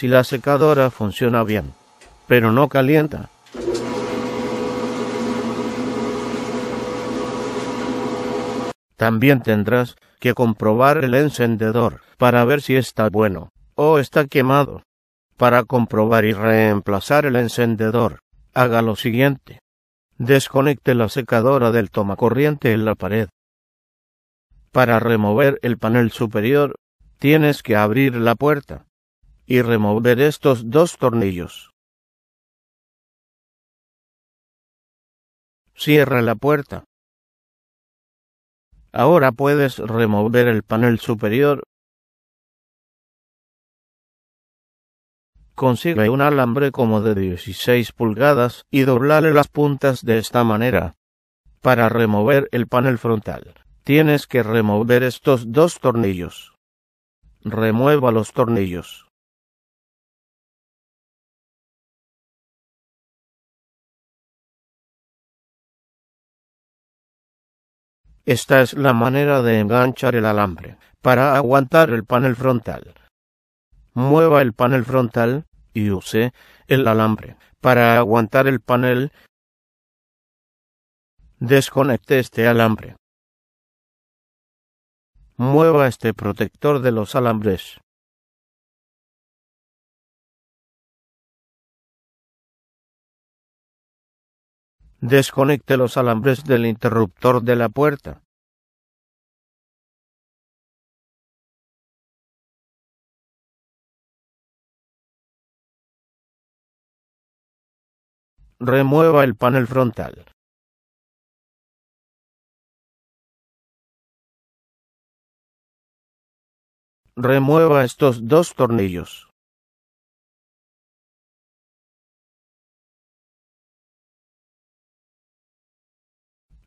si la secadora funciona bien, pero no calienta. También tendrás que comprobar el encendedor para ver si está bueno o está quemado. Para comprobar y reemplazar el encendedor, haga lo siguiente. Desconecte la secadora del tomacorriente en la pared. Para remover el panel superior, tienes que abrir la puerta y remover estos dos tornillos. Cierra la puerta. Ahora puedes remover el panel superior. Consigue un alambre como de 16 pulgadas y doblarle las puntas de esta manera. Para remover el panel frontal, tienes que remover estos dos tornillos. Remueva los tornillos. Esta es la manera de enganchar el alambre para aguantar el panel frontal. Mueva el panel frontal y use el alambre para aguantar el panel. Desconecte este alambre. Mueva este protector de los alambres. Desconecte los alambres del interruptor de la puerta. Remueva el panel frontal. Remueva estos dos tornillos.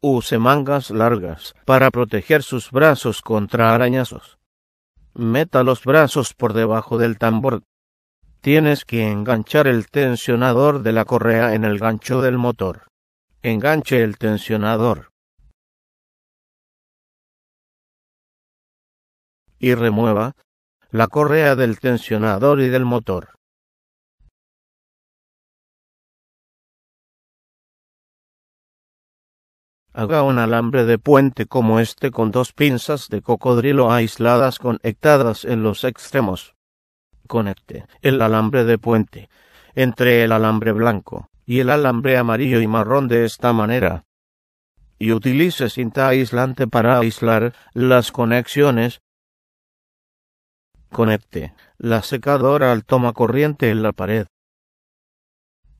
use mangas largas para proteger sus brazos contra arañazos. Meta los brazos por debajo del tambor. Tienes que enganchar el tensionador de la correa en el gancho del motor. Enganche el tensionador. Y remueva la correa del tensionador y del motor. Haga un alambre de puente como este con dos pinzas de cocodrilo aisladas conectadas en los extremos. Conecte el alambre de puente entre el alambre blanco y el alambre amarillo y marrón de esta manera. Y utilice cinta aislante para aislar las conexiones. Conecte la secadora al toma corriente en la pared.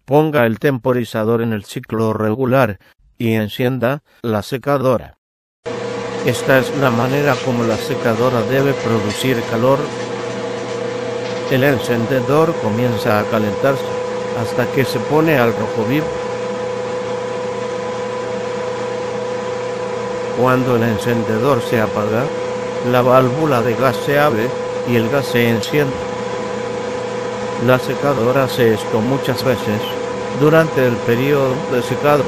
Ponga el temporizador en el ciclo regular y encienda la secadora. Esta es la manera como la secadora debe producir calor. El encendedor comienza a calentarse hasta que se pone al rojo vivo. Cuando el encendedor se apaga, la válvula de gas se abre y el gas se enciende. La secadora se esto muchas veces durante el periodo de secado.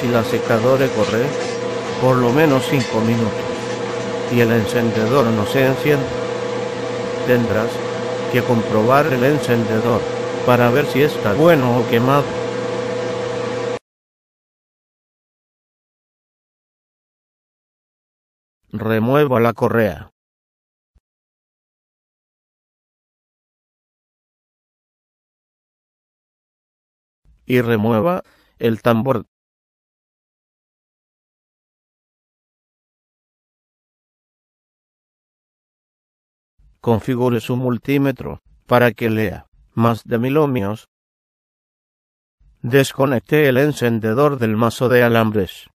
Si la secadora corre, por lo menos 5 minutos y el encendedor no se enciende, tendrás que comprobar el encendedor para ver si está bueno o quemado. Remueva la correa. Y remueva el tambor. configure su multímetro para que lea más de mil ohmios. Desconecte el encendedor del mazo de alambres.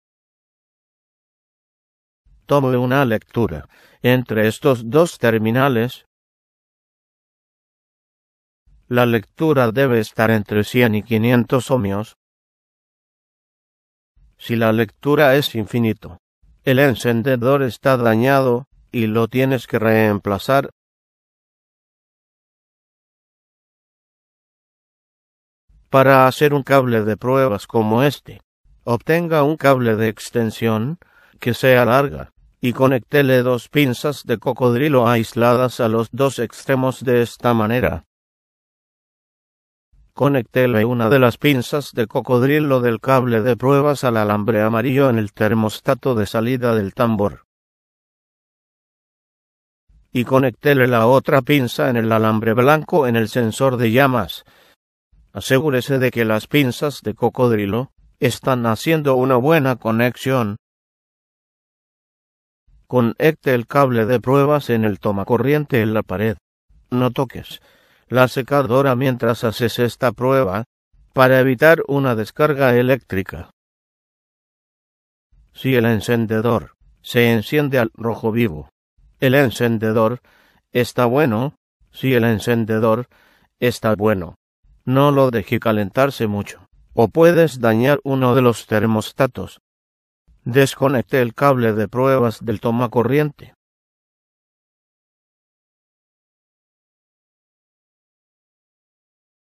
Tome una lectura entre estos dos terminales. La lectura debe estar entre 100 y 500 ohmios. Si la lectura es infinito, el encendedor está dañado y lo tienes que reemplazar para hacer un cable de pruebas como este. Obtenga un cable de extensión que sea larga y conectele dos pinzas de cocodrilo aisladas a los dos extremos de esta manera. Conectele una de las pinzas de cocodrilo del cable de pruebas al alambre amarillo en el termostato de salida del tambor y conectele la otra pinza en el alambre blanco en el sensor de llamas, asegúrese de que las pinzas de cocodrilo están haciendo una buena conexión. Conecte el cable de pruebas en el tomacorriente en la pared. No toques la secadora mientras haces esta prueba para evitar una descarga eléctrica. Si el encendedor se enciende al rojo vivo, el encendedor está bueno. Si el encendedor está bueno, no lo deje calentarse mucho, o puedes dañar uno de los termostatos. Desconecté el cable de pruebas del tomacorriente.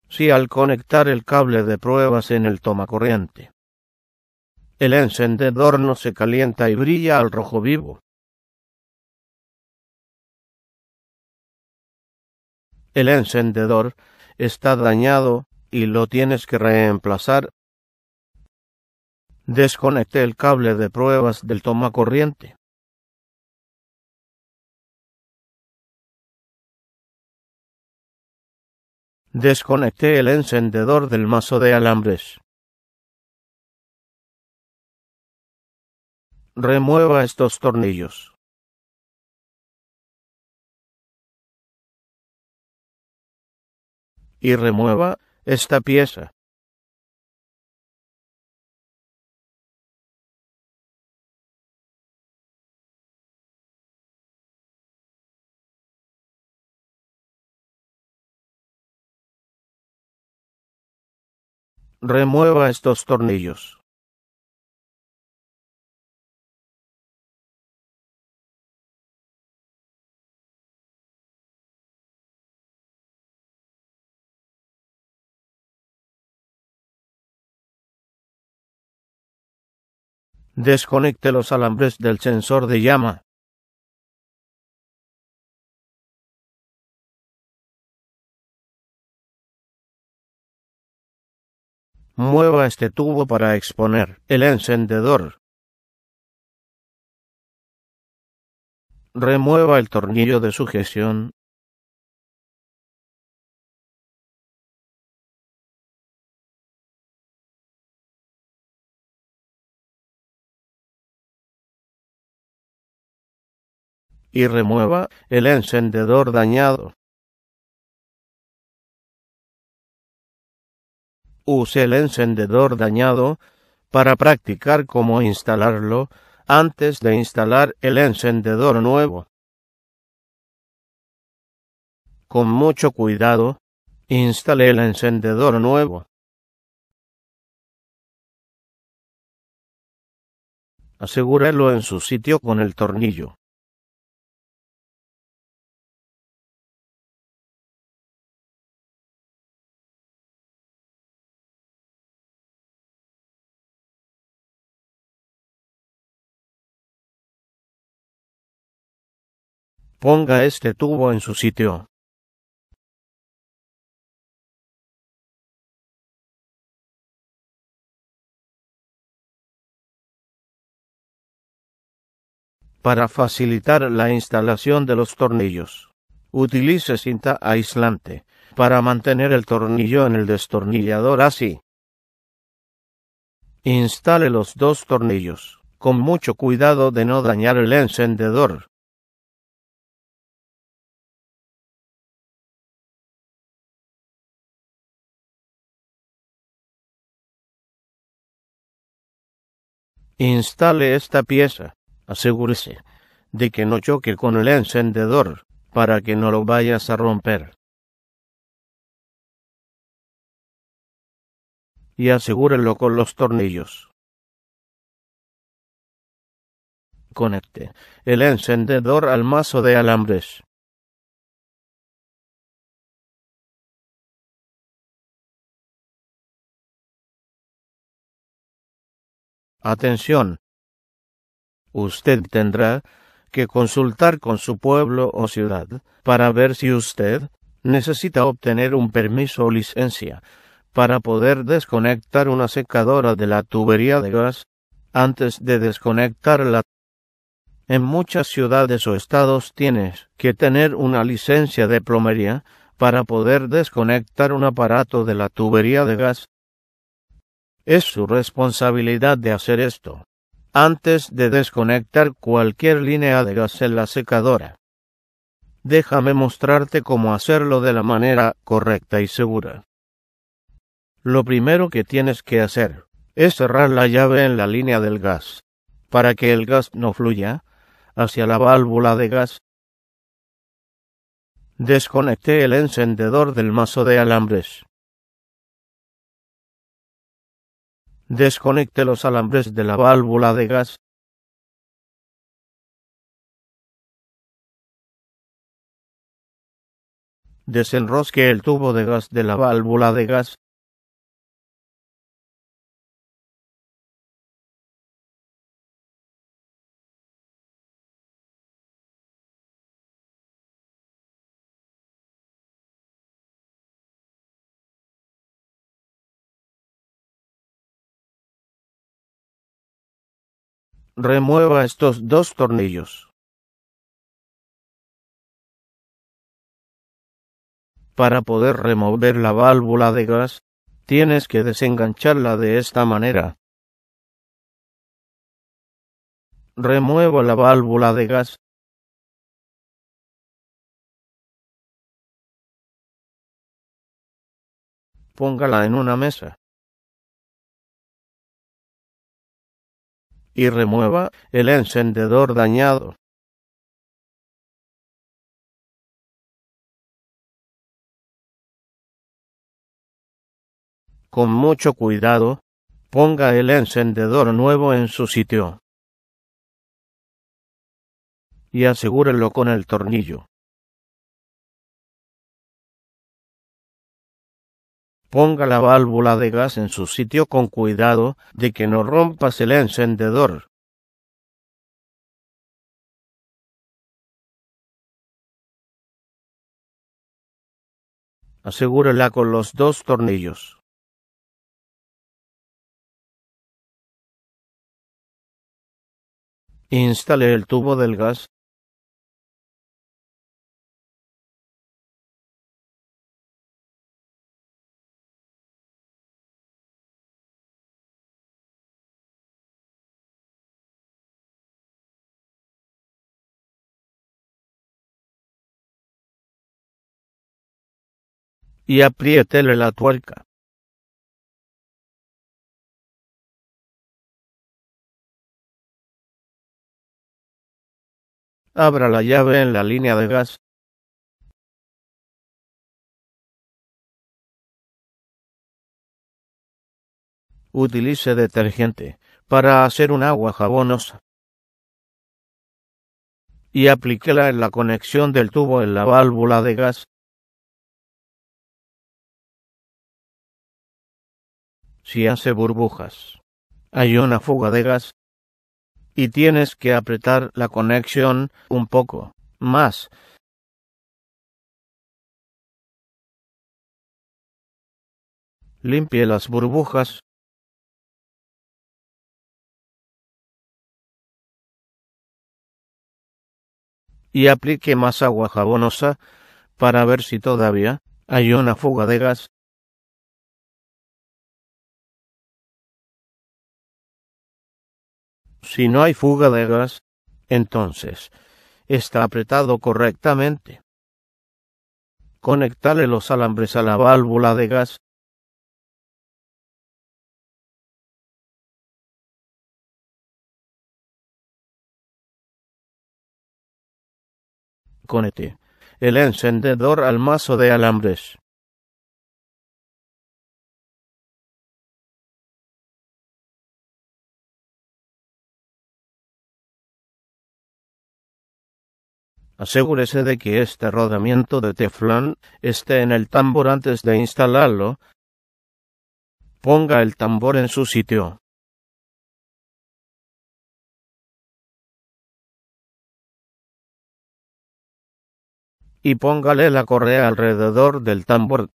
Si al conectar el cable de pruebas en el tomacorriente, el encendedor no se calienta y brilla al rojo vivo. El encendedor está dañado y lo tienes que reemplazar. Desconecté el cable de pruebas del corriente. Desconecté el encendedor del mazo de alambres. Remueva estos tornillos. y remueva esta pieza. Remueva estos tornillos. Desconecte los alambres del sensor de llama. Mueva este tubo para exponer el encendedor. Remueva el tornillo de sujeción y remueva el encendedor dañado. Use el encendedor dañado para practicar cómo instalarlo antes de instalar el encendedor nuevo. Con mucho cuidado, instale el encendedor nuevo. Asegúrelo en su sitio con el tornillo. Ponga este tubo en su sitio. Para facilitar la instalación de los tornillos, utilice cinta aislante para mantener el tornillo en el destornillador así. Instale los dos tornillos, con mucho cuidado de no dañar el encendedor. Instale esta pieza. Asegúrese de que no choque con el encendedor para que no lo vayas a romper. Y asegúrelo con los tornillos. Conecte el encendedor al mazo de alambres. Atención. Usted tendrá que consultar con su pueblo o ciudad para ver si usted necesita obtener un permiso o licencia para poder desconectar una secadora de la tubería de gas antes de desconectarla. En muchas ciudades o estados tienes que tener una licencia de plomería para poder desconectar un aparato de la tubería de gas es su responsabilidad de hacer esto, antes de desconectar cualquier línea de gas en la secadora. Déjame mostrarte cómo hacerlo de la manera correcta y segura. Lo primero que tienes que hacer es cerrar la llave en la línea del gas, para que el gas no fluya hacia la válvula de gas. Desconecté el encendedor del mazo de alambres. Desconecte los alambres de la válvula de gas. Desenrosque el tubo de gas de la válvula de gas. Remueva estos dos tornillos. Para poder remover la válvula de gas, tienes que desengancharla de esta manera. Remueva la válvula de gas. Póngala en una mesa. y remueva el encendedor dañado. Con mucho cuidado, ponga el encendedor nuevo en su sitio y asegúrelo con el tornillo. Ponga la válvula de gas en su sitio con cuidado de que no rompas el encendedor. Asegúrela con los dos tornillos. Instale el tubo del gas y apriétele la tuerca. Abra la llave en la línea de gas. Utilice detergente para hacer un agua jabonosa y aplíquela en la conexión del tubo en la válvula de gas. si hace burbujas. Hay una fuga de gas y tienes que apretar la conexión un poco más. Limpie las burbujas. Y aplique más agua jabonosa para ver si todavía hay una fuga de gas. Si no hay fuga de gas, entonces está apretado correctamente. Conectale los alambres a la válvula de gas. Conecte el encendedor al mazo de alambres. Asegúrese de que este rodamiento de teflón esté en el tambor antes de instalarlo. Ponga el tambor en su sitio. Y póngale la correa alrededor del tambor.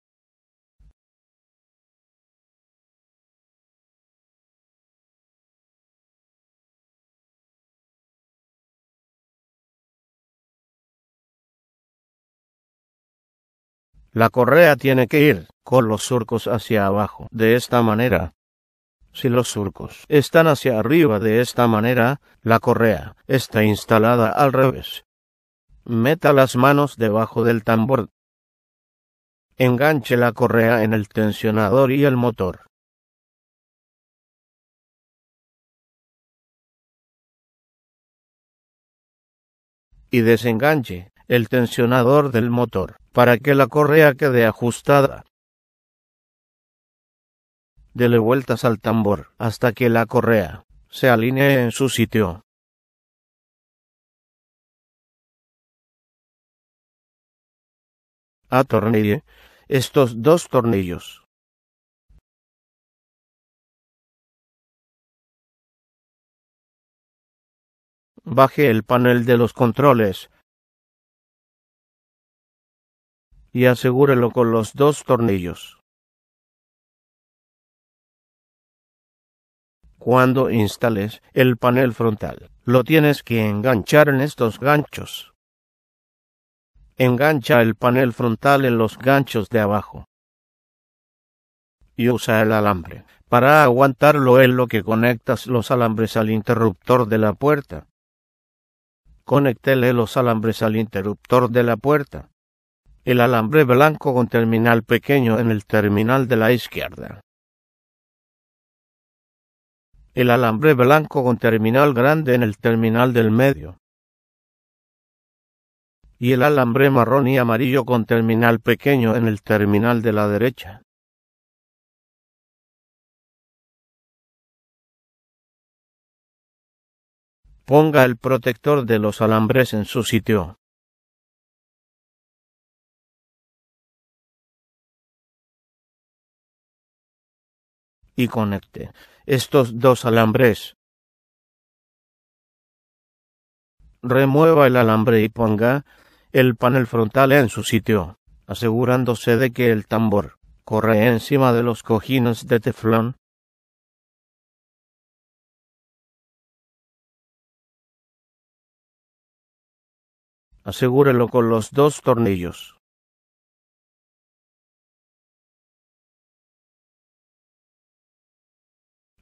La correa tiene que ir con los surcos hacia abajo, de esta manera. Si los surcos están hacia arriba de esta manera, la correa está instalada al revés. Meta las manos debajo del tambor. Enganche la correa en el tensionador y el motor. y desenganche el tensionador del motor, para que la correa quede ajustada. Dele vueltas al tambor hasta que la correa se alinee en su sitio. Atornille estos dos tornillos. Baje el panel de los controles y asegúrelo con los dos tornillos. Cuando instales el panel frontal, lo tienes que enganchar en estos ganchos. Engancha el panel frontal en los ganchos de abajo. Y usa el alambre para aguantarlo en lo que conectas los alambres al interruptor de la puerta. Conectele los alambres al interruptor de la puerta el alambre blanco con terminal pequeño en el terminal de la izquierda. El alambre blanco con terminal grande en el terminal del medio. Y el alambre marrón y amarillo con terminal pequeño en el terminal de la derecha. Ponga el protector de los alambres en su sitio. y conecte estos dos alambres. Remueva el alambre y ponga el panel frontal en su sitio, asegurándose de que el tambor corre encima de los cojines de teflón. Asegúrelo con los dos tornillos.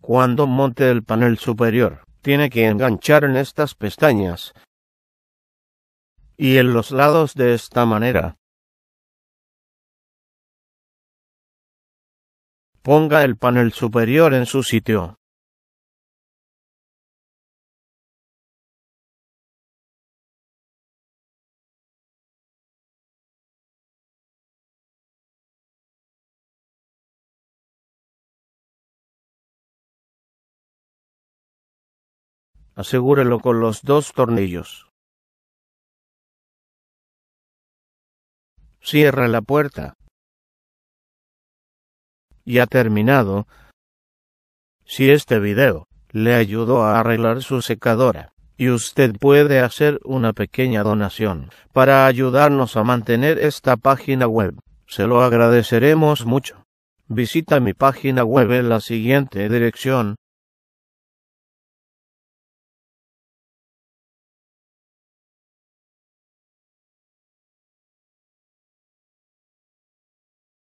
Cuando monte el panel superior, tiene que enganchar en estas pestañas y en los lados de esta manera. Ponga el panel superior en su sitio. Asegúrelo con los dos tornillos. Cierra la puerta. Ya terminado. Si este video le ayudó a arreglar su secadora, y usted puede hacer una pequeña donación para ayudarnos a mantener esta página web. Se lo agradeceremos mucho. Visita mi página web en la siguiente dirección